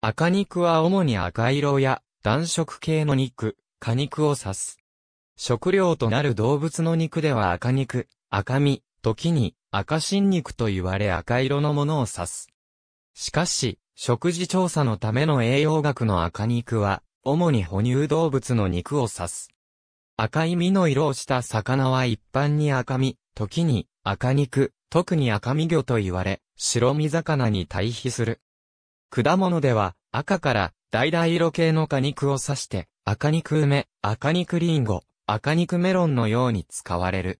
赤肉は主に赤色や暖色系の肉、果肉を指す。食料となる動物の肉では赤肉、赤身、時に赤新肉と言われ赤色のものを指す。しかし、食事調査のための栄養学の赤肉は、主に哺乳動物の肉を指す。赤い身の色をした魚は一般に赤身、時に赤肉、特に赤身魚と言われ、白身魚に対比する。果物では、赤から、橙色系の果肉を指して、赤肉梅、赤肉リンゴ、赤肉メロンのように使われる。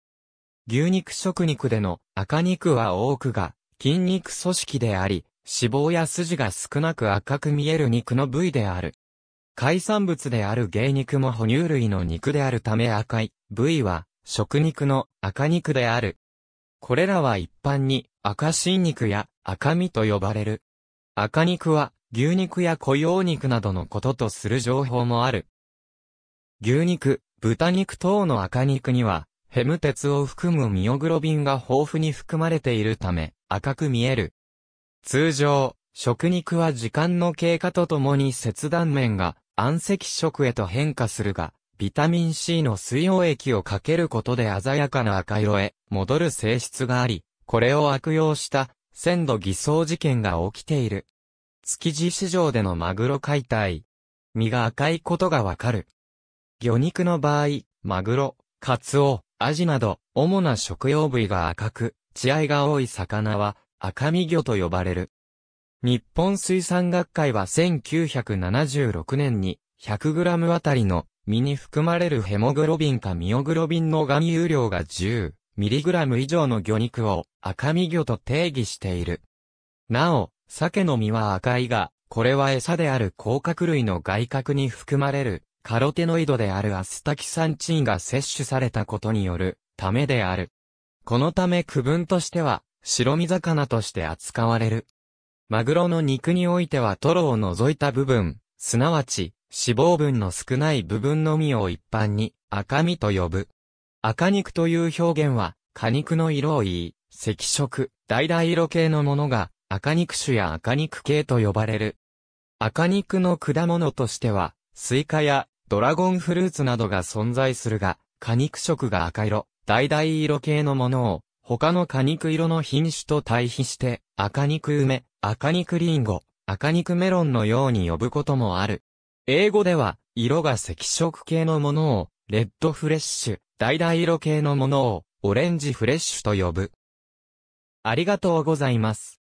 牛肉食肉での赤肉は多くが筋肉組織であり、脂肪や筋が少なく赤く見える肉の部位である。海産物である芸肉も哺乳類の肉であるため赤い部位は食肉の赤肉である。これらは一般に赤新肉や赤身と呼ばれる。赤肉は、牛肉や雇用肉などのこととする情報もある。牛肉、豚肉等の赤肉には、ヘム鉄を含むミオグロビンが豊富に含まれているため、赤く見える。通常、食肉は時間の経過とともに切断面が暗赤色へと変化するが、ビタミン C の水溶液をかけることで鮮やかな赤色へ戻る性質があり、これを悪用した鮮度偽装事件が起きている。築地市場でのマグロ解体。身が赤いことがわかる。魚肉の場合、マグロ、カツオ、アジなど、主な食用部位が赤く、血合いが多い魚は、赤身魚と呼ばれる。日本水産学会は1976年に、100g あたりの身に含まれるヘモグロビンかミオグロビンの含有量が10ミリグラム以上の魚肉を赤身魚と定義している。なお、鮭の身は赤いが、これは餌である甲殻類の外殻に含まれるカロテノイドであるアスタキサンチンが摂取されたことによるためである。このため区分としては白身魚として扱われる。マグロの肉においてはトロを除いた部分、すなわち脂肪分の少ない部分のみを一般に赤身と呼ぶ。赤肉という表現は、果肉の色を言い、赤色、橙色系のものが、赤肉種や赤肉系と呼ばれる。赤肉の果物としては、スイカやドラゴンフルーツなどが存在するが、果肉色が赤色、橙色系のものを、他の果肉色の品種と対比して、赤肉梅、赤肉リンゴ、赤肉メロンのように呼ぶこともある。英語では、色が赤色系のものを、レッドフレッシュ、橙色系のものを、オレンジフレッシュと呼ぶ。ありがとうございます。